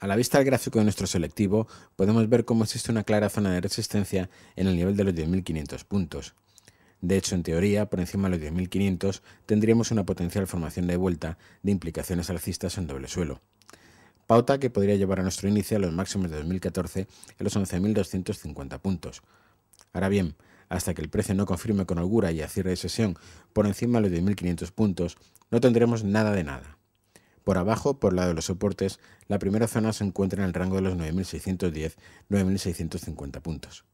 A la vista del gráfico de nuestro selectivo, podemos ver cómo existe una clara zona de resistencia en el nivel de los 10.500 puntos. De hecho, en teoría, por encima de los 10.500 tendríamos una potencial formación de vuelta de implicaciones alcistas en doble suelo. Pauta que podría llevar a nuestro inicio a los máximos de 2014 en los 11.250 puntos. Ahora bien, hasta que el precio no confirme con holgura y a cierre de sesión por encima de los 10.500 puntos, no tendremos nada de nada. Por abajo, por lado de los soportes, la primera zona se encuentra en el rango de los 9.610-9.650 puntos.